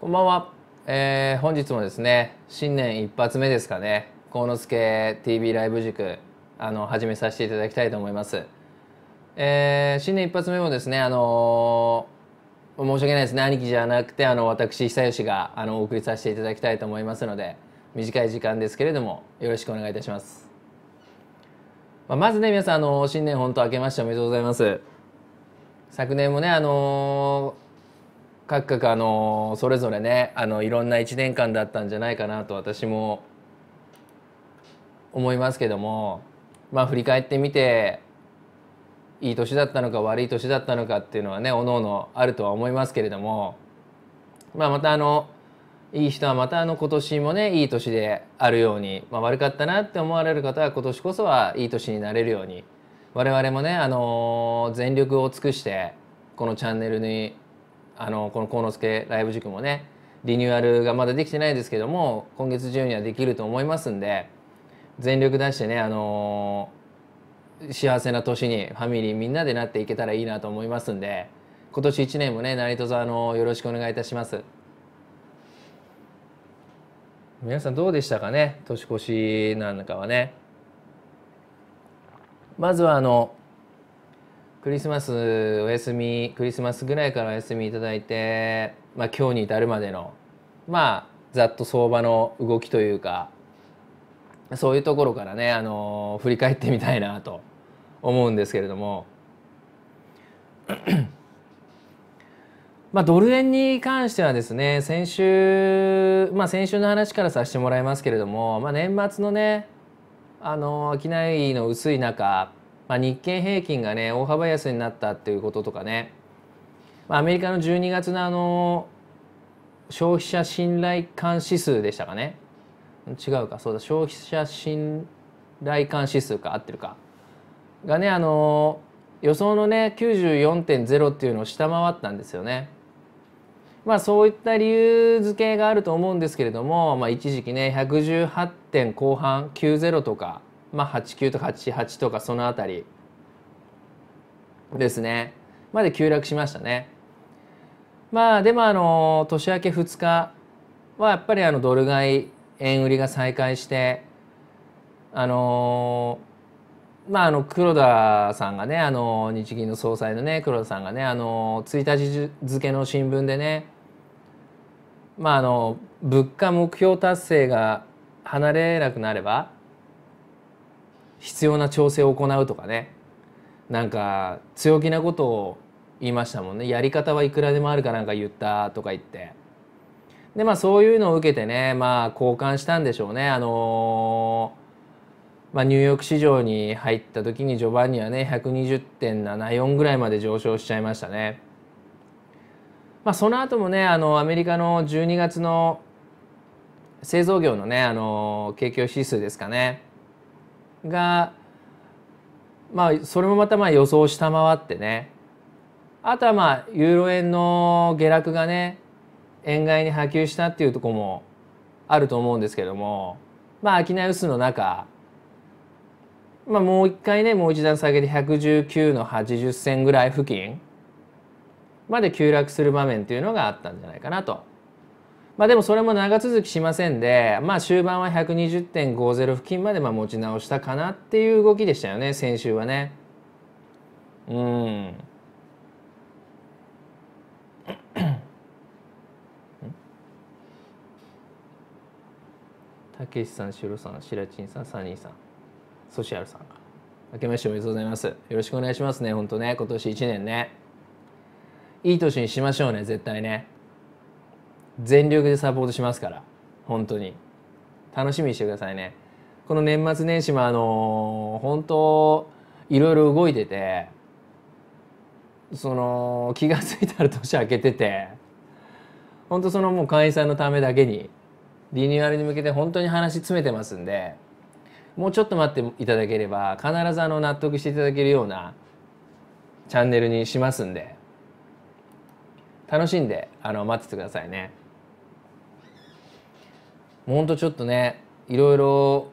こんばんは、えー、本日もですね新年一発目ですかね幸之助 TV ライブ塾あの始めさせていただきたいと思います、えー、新年一発目もですねあのー、申し訳ないですね兄貴じゃなくてあの私久吉があのお送りさせていただきたいと思いますので短い時間ですけれどもよろしくお願いいたします、まあ、まずね皆さんあの新年本当明けましておめでとうございます昨年もねあのー各々、あのそれぞれねあのいろんな1年間だったんじゃないかなと私も思いますけどもまあ振り返ってみていい年だったのか悪い年だったのかっていうのはねおのおのあるとは思いますけれども、まあ、またあのいい人はまたあの今年もねいい年であるように、まあ、悪かったなって思われる方は今年こそはいい年になれるように我々もね、あの全力を尽くしてこのチャンネルにあのこの幸之助ライブ塾もねリニューアルがまだできてないですけども今月中にはできると思いますんで全力出してね、あのー、幸せな年にファミリーみんなでなっていけたらいいなと思いますんで今年1年もね何卒あのよろしくお願いいたします。皆さんどうでしたかね年越しなんかはね。まずはあのクリスマスお休みクリスマスぐらいからお休みいただいて、まあ、今日に至るまでのまあざっと相場の動きというかそういうところからね、あの振り返ってみたいなと思うんですけれどもまあドル円に関してはですね先週、まあ、先週の話からさせてもらいますけれども、まあ、年末のねあの商いの薄い中まあ、日経平均がね大幅安になったっていうこととかね、まあ、アメリカの12月のあの消費者信頼感指数でしたかね違うかそうだ消費者信頼感指数か合ってるかがねあの予想のね94.0っていうのを下回ったんですよね。まあそういった理由付けがあると思うんですけれども、まあ、一時期ね118点後半90とかまあ、89とか88とかその辺りですねまで急落しましたね。まあでもあの年明け2日はやっぱりあのドル買い円売りが再開してあのまああの黒田さんがねあの日銀の総裁のね黒田さんがねあの1日付の新聞でねまああの物価目標達成が離れなくなれば必要な調整を行うとかねなんか強気なことを言いましたもんねやり方はいくらでもあるかなんか言ったとか言ってでまあそういうのを受けてねまあ交換したんでしょうねあのー、まあ、ニューヨーク市場に入った時に序盤にはね120.74ぐらいまで上昇しちゃいましたねまあその後もねあのアメリカの12月の製造業のねあのー、景況指数ですかねがまあそれもまたまあ予想を下回ってねあとはまあユーロ円の下落がね円買いに波及したっていうとこもあると思うんですけどもまあ商い薄の中まあもう一回ねもう一段下げて119の80銭ぐらい付近まで急落する場面っていうのがあったんじゃないかなとまあ、でもそれも長続きしませんで、まあ、終盤は120.50付近までま持ち直したかなっていう動きでしたよね先週はね。うん たけしさん、しろさん、しらちんさん、サニーさん、ソシアルさんが。明けましておめでとうございます。よろしくお願いしますね、本当ね、今年1年ね。いい年にしましょうね、絶対ね。全力でサポートしますから本当に楽しみにしてくださいねこの年末年始もあの本当いろいろ動いててその気が付いたら年明けてて本当そのもう会員さんのためだけにリニューアルに向けて本当に話詰めてますんでもうちょっと待っていただければ必ずあの納得していただけるようなチャンネルにしますんで楽しんであの待っててくださいね。ほんとちょっとねいろいろ